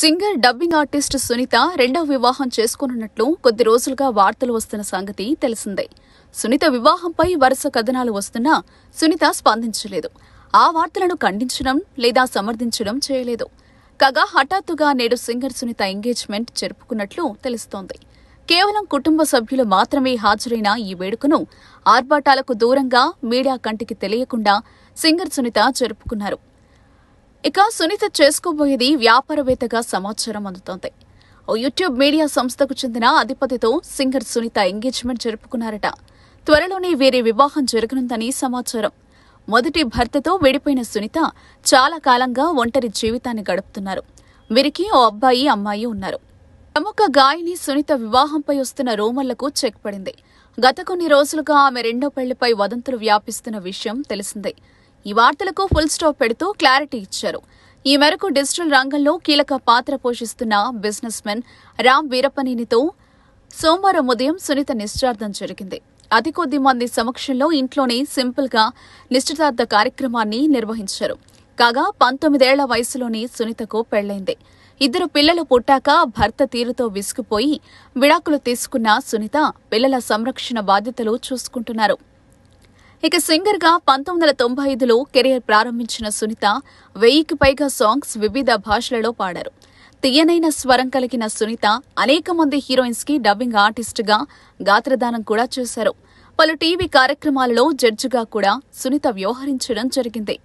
singer dubbing artist Sunitha రెండవ వివాహం చేసుకోనున్నట్లు కొద్ది రోజులుగా వార్తలు వస్తున్న సంగతి తెలిసిందే సునీత వివాహంపై వరుస కథనాలు వస్తున్నా సునీత స్పందించలేదు ఆ వార్తలను ఖండించడం లేదా సమర్థించడం చేయలేదు కాగా హఠాత్తుగా నేడు సింగర్ సునీత ఎంగేజ్మెంట్ జరుపుకున్నట్లు తెలుస్తోంది కేవలం కుటుంబ సభ్యులు మాత్రమే హాజరైన ఈ వేడుకను ఆర్భాటాలకు దూరంగా మీడియా కంటికి తెలియకుండా సింగర్ సునీత జరుపుకున్నారు ఇక సునీత చేసుకోబోయేది వ్యాపారవేత్తగా సమాచారం అందుతోంది ఓ యూట్యూబ్ మీడియా సంస్థకు చెందిన అధిపతితో సింగర్ సునీత ఎంగేజ్మెంట్ జరుపుకున్నారట త్వరలోనే వీరి వివాహం జరగనుందని సమాచారం మొదటి భర్తతో విడిపోయిన సునీత చాలా కాలంగా ఒంటరి జీవితాన్ని గడుపుతున్నారు వీరికి ఓ అబ్బాయి అమ్మాయి ఉన్నారు ప్రముఖ గాయని సునీత వివాహంపై వస్తున్న రోమర్లకు చెక్ పడింది గత కొన్ని రోజులుగా ఆమె రెండో పెళ్లిపై వదంతులు వ్యాపిస్తున్న విషయం తెలిసిందే ఈ వార్తలకు ఫుల్ స్టాప్ పెడుతూ క్లారిటీ ఇచ్చారు ఈ మేరకు డిజిటల్ రంగంలో కీలక పాత్ర పోషిస్తున్న బిజినెస్ మెన్ రామ్ వీరపనేనితో సోమవారం ఉదయం సునీత నిశ్చార్థం జరిగింది అతి కొద్ది మంది సమక్షంలో ఇంట్లోనే సింపుల్గా నిశ్చితార్థ కార్యక్రమాన్ని నిర్వహించారు కాగా పంతొమ్మిదేళ్ల వయసులోనే సునీతకు పెళ్లైంది ఇద్దరు పిల్లలు పుట్టాక భర్త తీరుతో విసుకుపోయి విడాకులు తీసుకున్న సునీత పిల్లల సంరక్షణ బాధ్యతలు చూసుకుంటున్నారు ఇక సింగర్గా పంతొమ్మిది వందల తొంభై ఐదులో కెరీర్ ప్రారంభించిన సునీత వెయ్యికి పైగా సాంగ్స్ వివిధ భాషలలో పాడారు తీయనైన స్వరం కలిగిన సునీత అనేక మంది హీరోయిన్స్ కి డబ్బింగ్ గా గాత్రదానం కూడా చేశారు పలు టీవీ కార్యక్రమాలలో జడ్జిగా కూడా సునీత వ్యవహరించడం జరిగింది